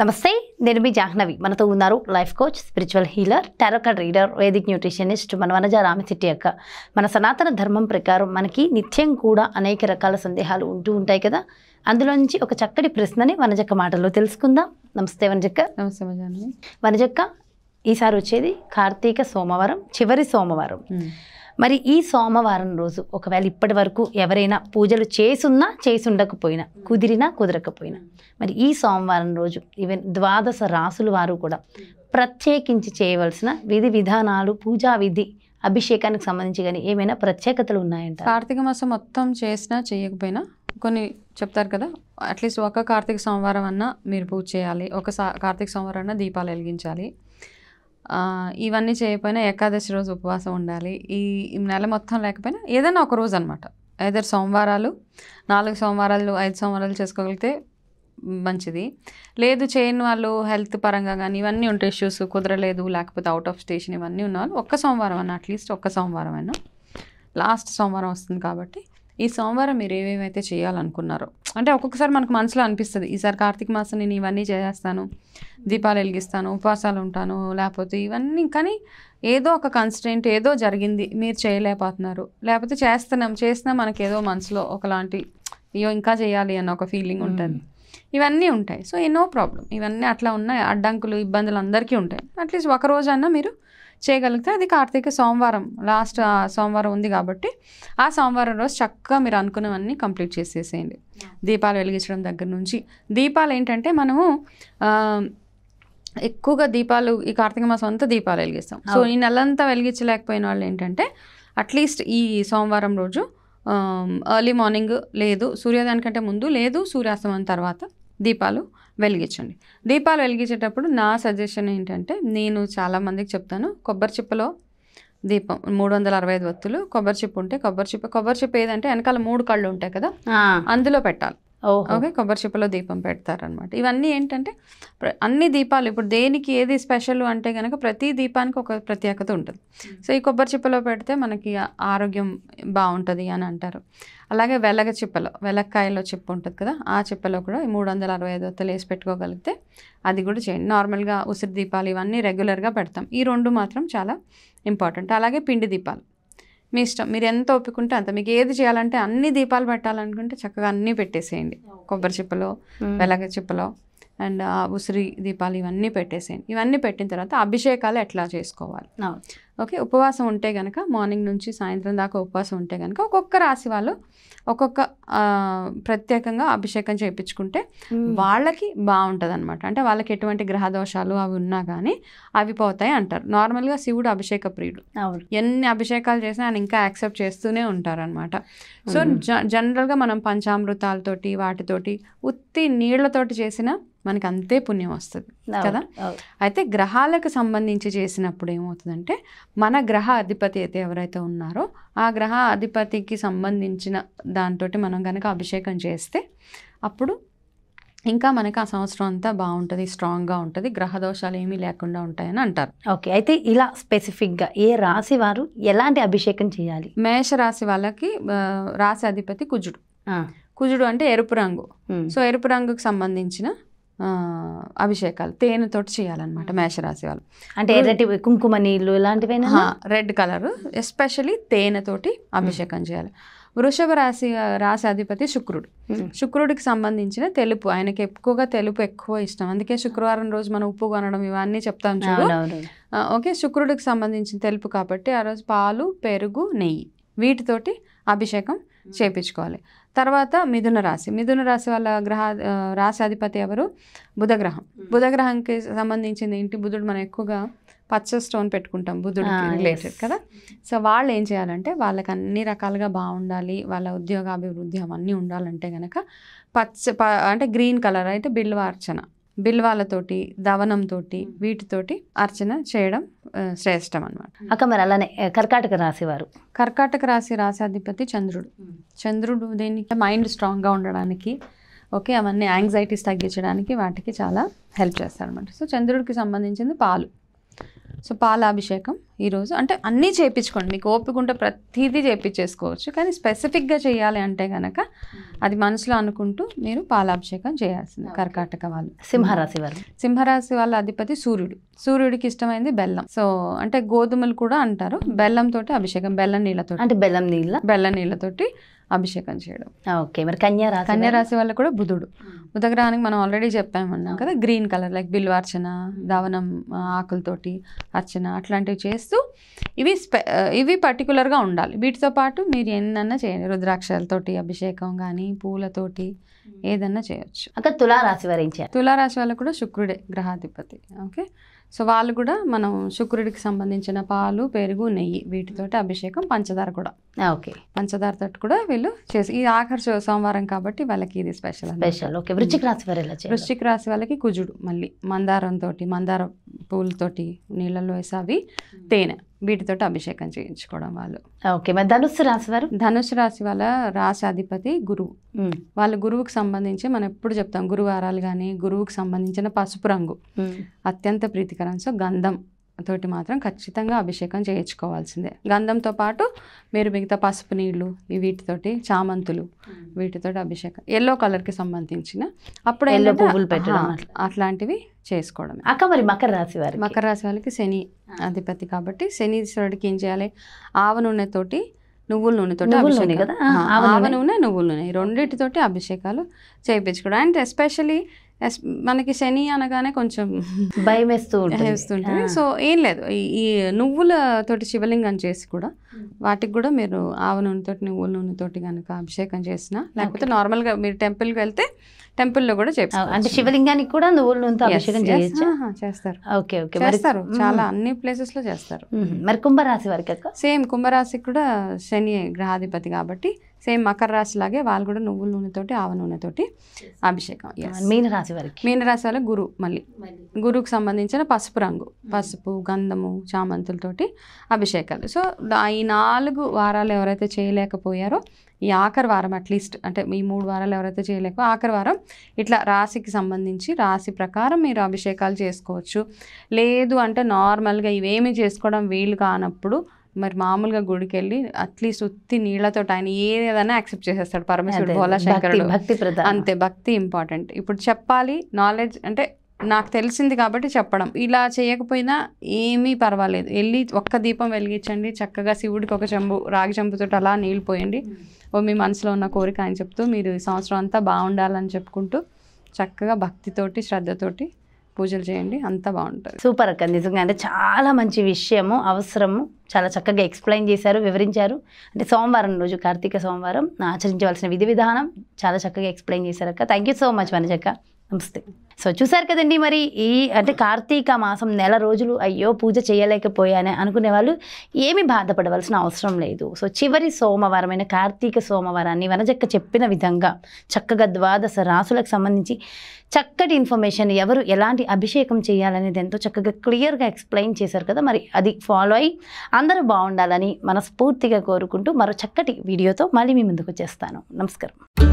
నమస్తే నేను మీ జాహ్నవి మనతో ఉన్నారు life coach spiritual healer tarot card reader Vedic nutritionist మన వనజ రామశెట్టి అక్క మన సనాతన ధర్మం ప్రకారం మనకి నిత్యం కూడా అనేక రకాల సందేహాలు ఉంటూ ఉంటాయి కదా అందులో నుంచి ఒక చక్కటి ప్రశ్నని వనజక్క మాటల్లో తెలుసుకుందాం నమస్తే వనజక్క నమస్తే వనజక్క ఈసారి వచ్చేది కార్తీక సోమవారం చివరి సోమవారం మరి ఈ సోమవారం రోజు ఒకవేళ ఇప్పటి వరకు ఎవరైనా పూజలు చేసున్నా చేసుండకపోయినా కుదిరినా కుదరకపోయినా మరి ఈ సోమవారం రోజు ఈవెన్ ద్వాదశ రాసుల వారు కూడా ప్రత్యేకించి చేయవలసిన విధి విధానాలు పూజా విధి అభిషేకానికి సంబంధించి కానీ ఏమైనా ప్రత్యేకతలు ఉన్నాయంట కార్తీక మాసం మొత్తం చేసినా చేయకపోయినా కొన్ని చెప్తారు కదా అట్లీస్ట్ ఒక కార్తీక సోమవారం అన్నా మీరు పూజ చేయాలి ఒక కార్తీక సోమవారం అన్నా దీపాలు వెలిగించాలి ఇవన్నీ చేయకపోయినా ఏకాదశి రోజు ఉపవాసం ఉండాలి ఈ నెల మొత్తం లేకపోయినా ఏదైనా ఒక రోజు అనమాట ఏదో సోమవారాలు నాలుగు సోమవారాలు ఐదు సోమవారాలు చేసుకోగలిగితే మంచిది లేదు చేయని వాళ్ళు హెల్త్ పరంగా కానీ ఇవన్నీ ఉంటాయి ఇష్యూస్ కుదరలేదు లేకపోతే అవుట్ ఆఫ్ స్టేషన్ ఇవన్నీ ఉన్నవాళ్ళు ఒక్క సోమవారం అన్న అట్లీస్ట్ ఒక్క సోమవారం అయినా లాస్ట్ సోమవారం వస్తుంది కాబట్టి ఈ సోమవారం మీరు ఏమేమైతే చేయాలనుకున్నారో అంటే ఒక్కొక్కసారి మనకు మనసులో అనిపిస్తుంది ఈసారి కార్తీక మాసం నేను ఇవన్నీ చేసేస్తాను దీపాలు వెలిగిస్తాను ఉపవాసాలు ఉంటాను లేకపోతే ఇవన్నీ కానీ ఏదో ఒక కన్స్టెంట్ ఏదో జరిగింది మీరు చేయలేకపోతున్నారు లేకపోతే చేస్తున్నాం చేసినా మనకి ఏదో మనసులో ఒకలాంటి అయ్యో ఇంకా చేయాలి అన్న ఒక ఫీలింగ్ ఉంటుంది ఇవన్నీ ఉంటాయి సో ఎన్నో ప్రాబ్లం ఇవన్నీ అట్లా ఉన్న అడ్డంకులు ఇబ్బందులు అందరికీ ఉంటాయి అట్లీస్ట్ ఒక రోజన్నా మీరు చేయగలిగితే అది కార్తీక సోమవారం లాస్ట్ సోమవారం ఉంది కాబట్టి ఆ సోమవారం రోజు చక్కగా మీరు అనుకున్నవన్నీ కంప్లీట్ చేసేసేయండి దీపాలు వెలిగించడం దగ్గర నుంచి దీపాలు ఏంటంటే మనము ఎక్కువగా దీపాలు ఈ కార్తీక మాసం అంతా దీపాలు వెలిగిస్తాం సో ఈ నెలంతా వెలిగించలేకపోయిన వాళ్ళు ఏంటంటే అట్లీస్ట్ ఈ సోమవారం రోజు ఎర్లీ మార్నింగ్ లేదు సూర్యోదయం కంటే ముందు లేదు సూర్యాస్తమయం తర్వాత దీపాలు వెలిగించండి దీపాలు వెలిగించేటప్పుడు నా సజెషన్ ఏంటంటే నేను చాలామందికి చెప్తాను కొబ్బరి చిప్పలో దీపం మూడు వందల అరవై ఐదు వత్తులు కొబ్బరి చిప్పు ఉంటే కొబ్బరి చిప్ప కొబ్బరి చిప్ప ఏదంటే వెనకాల మూడు కళ్ళు ఉంటాయి కదా అందులో పెట్టాలి ఓకే కొబ్బరి చిప్పలో దీపం పెడతారనమాట ఇవన్నీ ఏంటంటే అన్ని దీపాలు ఇప్పుడు దేనికి ఏది స్పెషల్ అంటే కనుక ప్రతి దీపానికి ఒక ప్రత్యేకత ఉంటుంది సో ఈ కొబ్బరి చిప్పలో పెడితే మనకి ఆరోగ్యం బాగుంటుంది అని అంటారు అలాగే వెలగ చిప్పలో వెలక్కాయలో చెప్పు ఉంటుంది కదా ఆ చిప్పలో కూడా ఈ మూడు వందల అరవై ఐదు వత్తలు వేసి పెట్టుకోగలిగితే అది కూడా చేయండి నార్మల్గా ఉసిరి దీపాలు ఇవన్నీ రెగ్యులర్గా పెడతాం ఈ రెండు మాత్రం చాలా ఇంపార్టెంట్ అలాగే పిండి దీపాలు మీ ఇష్టం మీరు ఎంత ఒప్పుకుంటే అంత మీకు ఏది చేయాలంటే అన్ని దీపాలు పెట్టాలనుకుంటే చక్కగా అన్నీ పెట్టేసేయండి కొబ్బరి చిప్పలో వెలగ చిప్పలో అండ్ ఉసిరి దీపాలు ఇవన్నీ పెట్టేసేయండి ఇవన్నీ పెట్టిన తర్వాత అభిషేకాలు ఎట్లా చేసుకోవాలి ఓకే ఉపవాసం ఉంటే కనుక మార్నింగ్ నుంచి సాయంత్రం దాకా ఉపవాసం ఉంటే కనుక ఒక్కొక్క రాశి వాళ్ళు ఒక్కొక్క ప్రత్యేకంగా అభిషేకం చేయించుకుంటే వాళ్ళకి బాగుంటుంది అనమాట అంటే వాళ్ళకి ఎటువంటి గ్రహ దోషాలు అవి ఉన్నా కానీ అవి పోతాయి అంటారు నార్మల్గా శివుడు అభిషేక ప్రియుడు ఎన్ని అభిషేకాలు చేసినా ఆయన ఇంకా యాక్సెప్ట్ చేస్తూనే ఉంటారనమాట సో జనరల్గా మనం పంచామృతాలతోటి వాటితోటి ఉత్తి నీళ్లతోటి చేసిన మనకి అంతే పుణ్యం వస్తుంది కదా అయితే గ్రహాలకు సంబంధించి చేసినప్పుడు ఏమవుతుందంటే మన గ్రహ అధిపతి అయితే ఎవరైతే ఉన్నారో ఆ గ్రహ అధిపతికి సంబంధించిన దాంతో మనం కనుక అభిషేకం చేస్తే అప్పుడు ఇంకా మనకి ఆ సంవత్సరం అంతా బాగుంటుంది స్ట్రాంగ్గా ఉంటుంది గ్రహ దోషాలు ఏమీ లేకుండా ఉంటాయని అంటారు ఓకే అయితే ఇలా స్పెసిఫిక్గా ఏ రాశి వారు ఎలాంటి అభిషేకం చేయాలి మేష రాశి వాళ్ళకి రాశి అధిపతి కుజుడు కుజుడు అంటే ఎరుపు రంగు సో ఎరుపు రంగుకు సంబంధించిన అభిషేకాలు తేనెతోటి చేయాలన్నమాట మేషరాశి వాళ్ళు అంటే కుంకుమ నీళ్ళు ఇలాంటివి రెడ్ కలర్ ఎస్పెషలీ తేనెతోటి అభిషేకం చేయాలి వృషభ రాశి రాశి అధిపతి శుక్రుడు శుక్రుడికి సంబంధించిన తెలుపు ఆయనకి ఎక్కువగా తెలుపు ఎక్కువ ఇష్టం అందుకే శుక్రవారం రోజు మనం ఉప్పు కొనడం ఇవన్నీ చెప్తాం చూడు ఓకే శుక్రుడికి సంబంధించిన తెలుపు కాబట్టి ఆ రోజు పాలు పెరుగు నెయ్యి వీటితోటి అభిషేకం చేపించుకోవాలి తర్వాత మిథున రాశి మిథున రాశి వాళ్ళ గ్రహ రాశాధిపతి ఎవరు బుధగ్రహం బుధగ్రహంకి సంబంధించింది ఏంటి బుధుడు మనం ఎక్కువగా పచ్చ స్టోన్ పెట్టుకుంటాం బుధుడు రిలేటెడ్ కదా సో వాళ్ళు ఏం చేయాలంటే వాళ్ళకి అన్ని రకాలుగా బాగుండాలి వాళ్ళ ఉద్యోగాభివృద్ధి అవన్నీ ఉండాలంటే కనుక పచ్చ అంటే గ్రీన్ కలర్ అయితే బిల్వార్చన బిల్వాలతోటి దవనంతో వీటితోటి అర్చన చేయడం శ్రేష్టం అనమాట అక్క మరి అలానే కర్కాటక రాశి వారు కర్కాటక రాశి రాశాధిపతి చంద్రుడు చంద్రుడు దేనికి మైండ్ స్ట్రాంగ్గా ఉండడానికి ఓకే అవన్నీ యాంగ్జైటీస్ తగ్గించడానికి వాటికి చాలా హెల్ప్ అనమాట సో చంద్రుడికి సంబంధించింది పాలు సో పాలాభిషేకం ఈరోజు అంటే అన్నీ చేయించుకోండి మీకు ఓపిక ఉంటే ప్రతిదీ చేయించేసుకోవచ్చు కానీ స్పెసిఫిక్గా చేయాలి అంటే కనుక అది మనసులో అనుకుంటూ మీరు పాలాభిషేకం చేయాల్సింది కర్కాటక వాళ్ళు సింహరాశి వాళ్ళు సింహరాశి వాళ్ళ అధిపతి సూర్యుడు సూర్యుడికి ఇష్టమైంది బెల్లం సో అంటే గోధుమలు కూడా అంటారు బెల్లంతో అభిషేకం బెల్లం నీళ్ళతో అంటే బెల్లం నీళ్ళ బెల్లం నీళ్ళతోటి అభిషేకం చేయడం ఓకే మరి కన్యా రాశి వాళ్ళ కూడా బుధుడు ఉదగ్రహానికి మనం ఆల్రెడీ చెప్పామన్నాం కదా గ్రీన్ కలర్ లైక్ బిల్వ అర్చన దావనం ఆకులతోటి అర్చన అట్లాంటివి చేస్తూ ఇవి స్పె ఇవి పర్టికులర్గా ఉండాలి వీటితో పాటు మీరు ఎన్నన్నా చేయండి రుద్రాక్షలతోటి అభిషేకం కానీ పూలతోటి Hmm. ఏదన్నా చేయొచ్చు అక్కడ తులారాశి వరించారు తులారాశి వాళ్ళు కూడా శుక్రుడే గ్రహాధిపతి ఓకే సో వాళ్ళు కూడా మనం శుక్రుడికి సంబంధించిన పాలు పెరుగు నెయ్యి వీటితోటి అభిషేకం పంచదార కూడా ఓకే తోటి కూడా వీళ్ళు చేసి ఈ ఆఖరి సోమవారం కాబట్టి వాళ్ళకి ఇది స్పెషల్ స్పెషల్ ఓకే వృశ్చిక రాశి వారి వృశ్చిక రాశి వాళ్ళకి కుజుడు మళ్ళీ మందారంతో మందార పూలతోటి నీళ్ళలో వేసి అవి తేనె వీటితోటి అభిషేకం చేయించుకోవడం వాళ్ళు ఓకే మరి ధనుసు రాశి వారు ధనుసు రాశి వాళ్ళ రాశాధిపతి గురువు వాళ్ళ గురువుకు సంబంధించి మనం ఎప్పుడు చెప్తాం గురువారాలు కానీ గురువుకు సంబంధించిన పసుపు రంగు అత్యంత ప్రీతికరం సో గంధం తోటి మాత్రం ఖచ్చితంగా అభిషేకం చేయించుకోవాల్సిందే గంధంతో పాటు మీరు మిగతా పసుపు నీళ్ళు వీటితోటి చామంతులు వీటితోటి అభిషేకం ఎల్లో కలర్కి సంబంధించిన అప్పుడు ఎల్లో పువ్వులు పెట్టడం అట్లాంటివి చేసుకోవడం అక్క మరి మకర రాశి వారి మకర రాశి వాళ్ళకి శని అధిపతి కాబట్టి శనీశ్వరుడికి ఏం చేయాలి ఆవ నూనెతోటి నువ్వుల నూనెతోటి అభిషేకం కదా ఆవ నూనె నువ్వుల నూనె రెండింటితోటి అభిషేకాలు చేయించుకోవడం అండ్ ఎస్పెషలీ మనకి శని అనగానే కొంచెం భయం వేస్తూ వేస్తుంటుంది సో ఏం లేదు ఈ నువ్వుల తోటి శివలింగం చేసి కూడా వాటికి కూడా మీరు ఆవ నూనెతోటి నువ్వుల నూనెతోటి కనుక అభిషేకం చేసిన లేకపోతే నార్మల్గా మీరు టెంపుల్కి వెళ్తే టెంపుల్లో కూడా చేస్తారు అంటే శివలింగానికి కూడా నువ్వుల నూనెతో అభిషేకం చేస్తారు ఓకే ఓకే చేస్తారు చాలా అన్ని ప్లేసెస్ లో చేస్తారు మరి కుంభరాశి వరకు సేమ్ కుంభరాశి కూడా శని గ్రహాధిపతి కాబట్టి సేమ్ మకర రాశి లాగే వాళ్ళు కూడా నువ్వుల నూనెతోటి ఆవ నూనెతోటి అభిషేకం మీనరాశి వారికి మీనరాశి వాళ్ళ గురువు మళ్ళీ గురువుకు సంబంధించిన పసుపు రంగు పసుపు గంధము చామంతులతోటి అభిషేకాలు సో ఈ నాలుగు వారాలు ఎవరైతే చేయలేకపోయారో ఈ ఆఖరి వారం అట్లీస్ట్ అంటే ఈ మూడు వారాలు ఎవరైతే చేయలేకో ఆఖరి వారం ఇట్లా రాశికి సంబంధించి రాశి ప్రకారం మీరు అభిషేకాలు చేసుకోవచ్చు లేదు అంటే నార్మల్గా ఇవేమీ చేసుకోవడం వీలు కానప్పుడు మరి మామూలుగా గుడికి వెళ్ళి అట్లీస్ట్ ఉత్తి నీళ్లతో ఆయన ఏదైనా యాక్సెప్ట్ చేసేస్తాడు పరమేశ్వరుడు భోలాశంకరుడు భక్తి అంతే భక్తి ఇంపార్టెంట్ ఇప్పుడు చెప్పాలి నాలెడ్జ్ అంటే నాకు తెలిసింది కాబట్టి చెప్పడం ఇలా చేయకపోయినా ఏమీ పర్వాలేదు వెళ్ళి ఒక్క దీపం వెలిగించండి చక్కగా శివుడికి ఒక చెంబు రాగి చెంబుతో అలా నీళ్ళు పోయండి ఓ మీ మనసులో ఉన్న కోరిక అని చెప్తూ మీరు ఈ సంవత్సరం అంతా బాగుండాలని చెప్పుకుంటూ చక్కగా భక్తితోటి శ్రద్ధతోటి పూజలు చేయండి అంత బాగుంటుంది సూపర్ అక్క నిజంగా అంటే చాలా మంచి విషయము అవసరము చాలా చక్కగా ఎక్స్ప్లెయిన్ చేశారు వివరించారు అంటే సోమవారం రోజు కార్తీక సోమవారం ఆచరించవలసిన విధి విధానం చాలా చక్కగా ఎక్స్ప్లెయిన్ చేశారు అక్క థ్యాంక్ యూ సో మచ్ వనజక్క నమస్తే సో చూసారు కదండి మరి ఈ అంటే కార్తీక మాసం నెల రోజులు అయ్యో పూజ చేయలేకపోయానే అనుకునే వాళ్ళు ఏమి బాధపడవలసిన అవసరం లేదు సో చివరి సోమవారమైన కార్తీక సోమవారాన్ని వనజక్క చెప్పిన విధంగా చక్కగా ద్వాదశ రాసులకు సంబంధించి చక్కటి ఇన్ఫర్మేషన్ ఎవరు ఎలాంటి అభిషేకం చేయాలనేది ఎంతో చక్కగా క్లియర్గా ఎక్స్ప్లెయిన్ చేశారు కదా మరి అది ఫాలో అయ్యి అందరూ బాగుండాలని మనస్ఫూర్తిగా కోరుకుంటూ మరో చక్కటి వీడియోతో మళ్ళీ మీ ముందుకు చేస్తాను నమస్కారం